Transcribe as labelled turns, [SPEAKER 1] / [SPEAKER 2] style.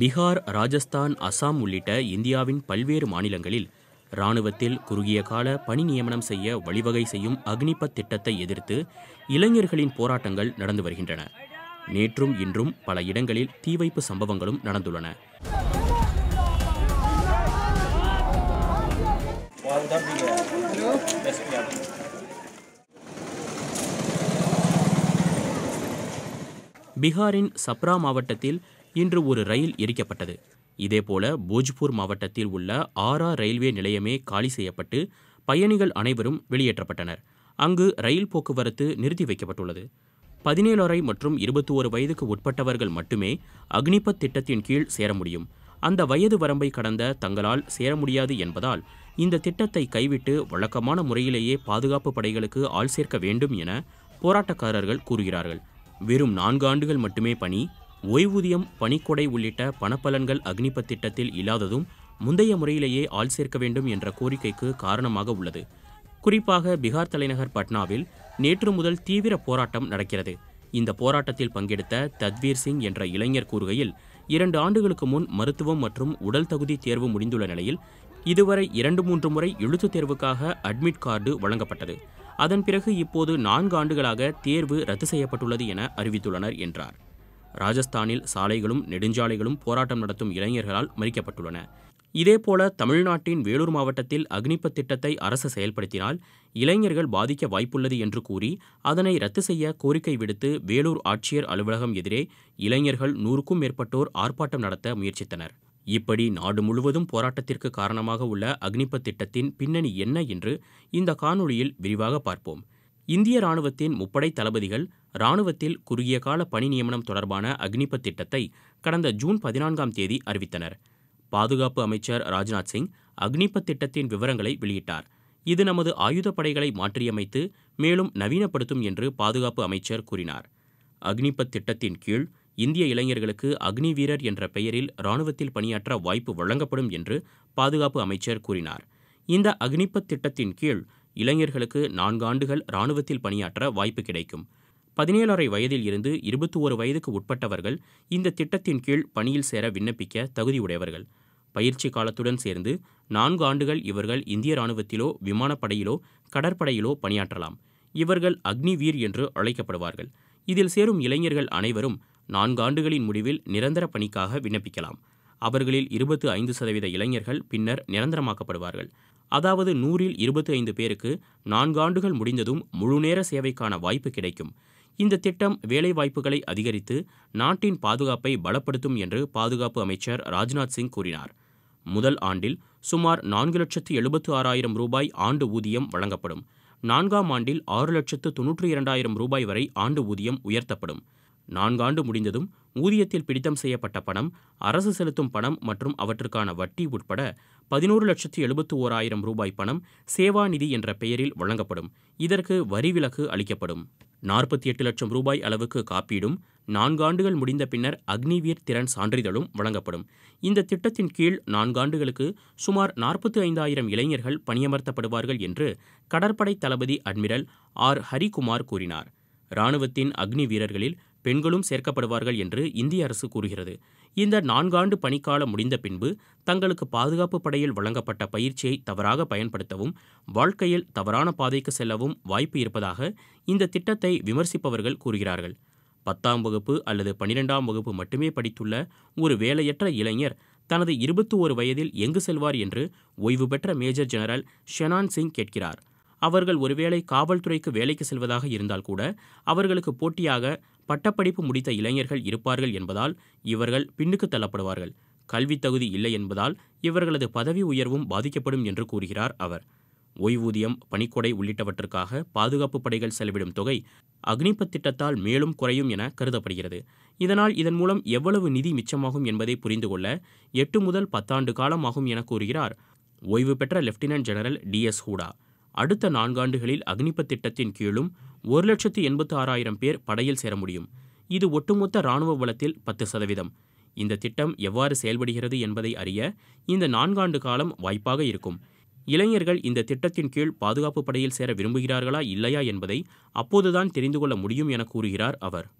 [SPEAKER 1] பீகார் ராஜஸ்தான் அசாம் உள்ளிட்ட இந்தியாவின் பல்வேறு மாநிலங்களில் இராணுவத்தில் குறுகிய கால பணி நியமனம் செய்ய வழிவகை செய்யும் அக்னிபத் திட்டத்தை எதிர்த்து இளைஞர்களின் போராட்டங்கள் நடந்து வருகின்றன நேற்றும் இன்றும் பல இடங்களில் தீவைப்பு சம்பவங்களும் நடந்துள்ளன பீகாரின் சப்ரா மாவட்டத்தில் இன்று ஒரு ரயில் எரிக்கப்பட்டது இதேபோல போஜ்பூர் மாவட்டத்தில் உள்ள ஆரா ரயில்வே நிலையமே காலி செய்யப்பட்டு பயணிகள் அனைவரும் வெளியேற்றப்பட்டனர் அங்கு ரயில் போக்குவரத்து நிறுத்தி வைக்கப்பட்டுள்ளது பதினேழரை மற்றும் இருபத்தி ஒரு வயதுக்கு உட்பட்டவர்கள் மட்டுமே அக்னிபத் திட்டத்தின் கீழ் சேர முடியும் அந்த வயது வரம்பை கடந்த தங்களால் சேர முடியாது என்பதால் இந்த திட்டத்தை கைவிட்டு வழக்கமான முறையிலேயே பாதுகாப்பு படைகளுக்கு ஆள் சேர்க்க வேண்டும் என போராட்டக்காரர்கள் கூறுகிறார்கள் வெறும் நான்கு ஆண்டுகள் மட்டுமே பணி ஓய்வூதியம் பணிக்கொடை உள்ளிட்ட பணப்பலன்கள் அக்னிபத் திட்டத்தில் இல்லாததும் முந்தைய முறையிலேயே ஆள் சேர்க்க வேண்டும் என்ற கோரிக்கைக்கு காரணமாக உள்ளது குறிப்பாக பீகார் தலைநகர் பட்னாவில் நேற்று முதல் தீவிர போராட்டம் நடக்கிறது இந்த போராட்டத்தில் பங்கெடுத்த தத்வீர் சிங் என்ற இளைஞர் கூறுகையில் இரண்டு ஆண்டுகளுக்கு முன் மருத்துவம் மற்றும் உடல் தகுதி தேர்வு முடிந்துள்ள நிலையில் இதுவரை இரண்டு மூன்று முறை எழுத்துத் தேர்வுக்காக அட்மிட் கார்டு வழங்கப்பட்டது அதன் பிறகு இப்போது நான்கு ஆண்டுகளாக தேர்வு ரத்து செய்யப்பட்டுள்ளது என அறிவித்துள்ளனர் என்றார் ராஜஸ்தானில் சாலைகளும் நெடுஞ்சாலைகளும் போராட்டம் நடத்தும் இளைஞர்களால் மறிக்கப்பட்டுள்ளன இதேபோல தமிழ்நாட்டின் வேலூர் மாவட்டத்தில் அக்னிபத் திட்டத்தை அரசு செயல்படுத்தினால் இளைஞர்கள் பாதிக்க வாய்ப்புள்ளது என்று கூறி அதனை ரத்து செய்ய கோரிக்கை விடுத்து வேலூர் ஆட்சியர் அலுவலகம் எதிரே இளைஞர்கள் நூறுக்கும் மேற்பட்டோர் ஆர்ப்பாட்டம் நடத்த முயற்சித்தனர் இப்படி நாடு முழுவதும் போராட்டத்திற்கு காரணமாக உள்ள அக்னிபத் திட்டத்தின் பின்னணி என்ன என்று இந்த காணொளியில் விரிவாக பார்ப்போம் இந்திய ராணுவத்தின் முப்படை தளபதிகள் ராணுவத்தில் குறுகிய கால பணி நியமனம் தொடர்பான அக்னிப திட்டத்தை கடந்த ஜூன் பதினான்காம் தேதி அறிவித்தனர் பாதுகாப்பு அமைச்சர் ராஜ்நாத் சிங் அக்னிப திட்டத்தின் விவரங்களை வெளியிட்டார் இது நமது ஆயுதப்படைகளை மாற்றியமைத்து மேலும் நவீனப்படுத்தும் என்று பாதுகாப்பு அமைச்சர் கூறினார் அக்னிபத் திட்டத்தின் கீழ் இந்திய இளைஞர்களுக்கு அக்னி வீரர் என்ற பெயரில் ராணுவத்தில் பணியாற்ற வாய்ப்பு வழங்கப்படும் என்று பாதுகாப்பு அமைச்சர் கூறினார் இந்த அக்னிப திட்டத்தின் கீழ் இளைஞர்களுக்கு நான்காண்டுகள் இராணுவத்தில் ராணுவத்தில் பணியாற்ற வாய்ப்பு கிடைக்கும் பதினேழரை வயதில் இருந்து இருபத்தி ஒரு வயதுக்கு உட்பட்டவர்கள் இந்த திட்டத்தின் கீழ் பணியில் சேர விண்ணப்பிக்க தகுதியுடையவர்கள் பயிற்சி காலத்துடன் சேர்ந்து நான்கு ஆண்டுகள் இவர்கள் இந்திய ராணுவத்திலோ விமானப்படையிலோ கடற்படையிலோ பணியாற்றலாம் இவர்கள் அக்னி வீர் என்று அழைக்கப்படுவார்கள் இதில் சேரும் இளைஞர்கள் அனைவரும் நான்கு ஆண்டுகளின் முடிவில் நிரந்தர பணிக்காக விண்ணப்பிக்கலாம் அவர்களில் இருபத்து ஐந்து சதவீத இளைஞர்கள் பின்னர் நிரந்தரமாக்கப்படுவார்கள் அதாவது நூறில் இருபத்தி ஐந்து பேருக்கு நான்கு ஆண்டுகள் முடிந்ததும் முழுநேர சேவைக்கான வாய்ப்பு கிடைக்கும் இந்த திட்டம் வேலைவாய்ப்புகளை அதிகரித்து நாட்டின் பாதுகாப்பை பலப்படுத்தும் என்று பாதுகாப்பு அமைச்சர் ராஜ்நாத் சிங் கூறினார் முதல் ஆண்டில் சுமார் நான்கு லட்சத்து எழுபத்து ஆறாயிரம் ரூபாய் ஆண்டு ஊதியம் வழங்கப்படும் நான்காம் ஆண்டில் ஆறு லட்சத்து தொன்னூற்றி இரண்டாயிரம் ரூபாய் வரை ஆண்டு ஊதியம் உயர்த்தப்படும் நான்காண்டு முடிந்ததும் ஊதியத்தில் பிடித்தம் செய்யப்பட்ட பணம் அரசு செலுத்தும் பணம் மற்றும் அவற்றுக்கான வட்டி உட்பட பதினோரு லட்சத்து எழுபத்து ஓராயிரம் ரூபாய் பணம் சேவா நிதி என்ற பெயரில் வழங்கப்படும் இதற்கு வரிவிலக்கு அளிக்கப்படும் நாற்பத்தி எட்டு லட்சம் ரூபாய் அளவுக்கு காப்பீடும் நான்காண்டுகள் முடிந்த பின்னர் அக்னிவீர் திறன் சான்றிதழும் வழங்கப்படும் இந்த திட்டத்தின் கீழ் நான்காண்டுகளுக்கு சுமார் நாற்பத்தி ஐந்தாயிரம் இளைஞர்கள் பணியமர்த்தப்படுவார்கள் என்று கடற்படை தளபதி அட்மிரல் ஆர் ஹரிகுமார் கூறினார் இராணுவத்தின் அக்னி வீரர்களில் பெண்களும் சேர்க்கப்படுவார்கள் என்று இந்திய அரசு கூறுகிறது இந்த நான்காண்டு பணிக்காலம் முடிந்த பின்பு தங்களுக்கு பாதுகாப்பு படையில் வழங்கப்பட்ட பயிற்சியை தவறாக பயன்படுத்தவும் வாழ்க்கையில் தவறான பாதைக்கு செல்லவும் வாய்ப்பு இருப்பதாக இந்த திட்டத்தை விமர்சிப்பவர்கள் கூறுகிறார்கள் பத்தாம் வகுப்பு அல்லது பனிரெண்டாம் வகுப்பு மட்டுமே படித்துள்ள ஒரு வேலையற்ற இளைஞர் தனது இருபத்தி ஒரு வயதில் எங்கு செல்வார் என்று ஓய்வு பெற்ற மேஜர் ஜெனரல் ஷெனான் சிங் கேட்கிறார் அவர்கள் ஒருவேளை காவல்துறைக்கு வேலைக்கு செல்வதாக இருந்தால் கூட அவர்களுக்கு போட்டியாக பட்டப்படிப்பு முடித்த இளைஞர்கள் இருப்பார்கள் என்பதால் இவர்கள் பின்னுக்கு தள்ளப்படுவார்கள் கல்வித் தகுதி இல்லை என்பதால் இவர்களது பதவி உயர்வும் பாதிக்கப்படும் என்று கூறுகிறார் அவர் ஓய்வூதியம் பணிக்கொடை உள்ளிட்டவற்றுக்காக பாதுகாப்பு படைகள் செலவிடும் தொகை அக்னிபத் திட்டத்தால் மேலும் குறையும் என கருதப்படுகிறது இதனால் இதன் மூலம் எவ்வளவு நிதி மிச்சமாகும் என்பதை புரிந்து கொள்ள எட்டு முதல் பத்தாண்டு காலமாகும் என கூறுகிறார் ஓய்வு பெற்ற lieutenant general D S Hooda அடுத்த நான்காண்டுகளில் அக்னிபத் திட்டத்தின் கீழும் ஒரு லட்சத்து எண்பத்து ஆறாயிரம் பேர் படையில் சேர முடியும் இது ஒட்டுமொத்த இராணுவ வளத்தில் பத்து சதவீதம் இந்த திட்டம் எவ்வாறு செயல்படுகிறது என்பதை அறிய இந்த நான்காண்டு காலம் வாய்ப்பாக இருக்கும் இளைஞர்கள் இந்த திட்டத்தின் கீழ் பாதுகாப்பு படையில் சேர விரும்புகிறார்களா இல்லையா என்பதை அப்போதுதான் தெரிந்து கொள்ள முடியும் என கூறுகிறார் அவர்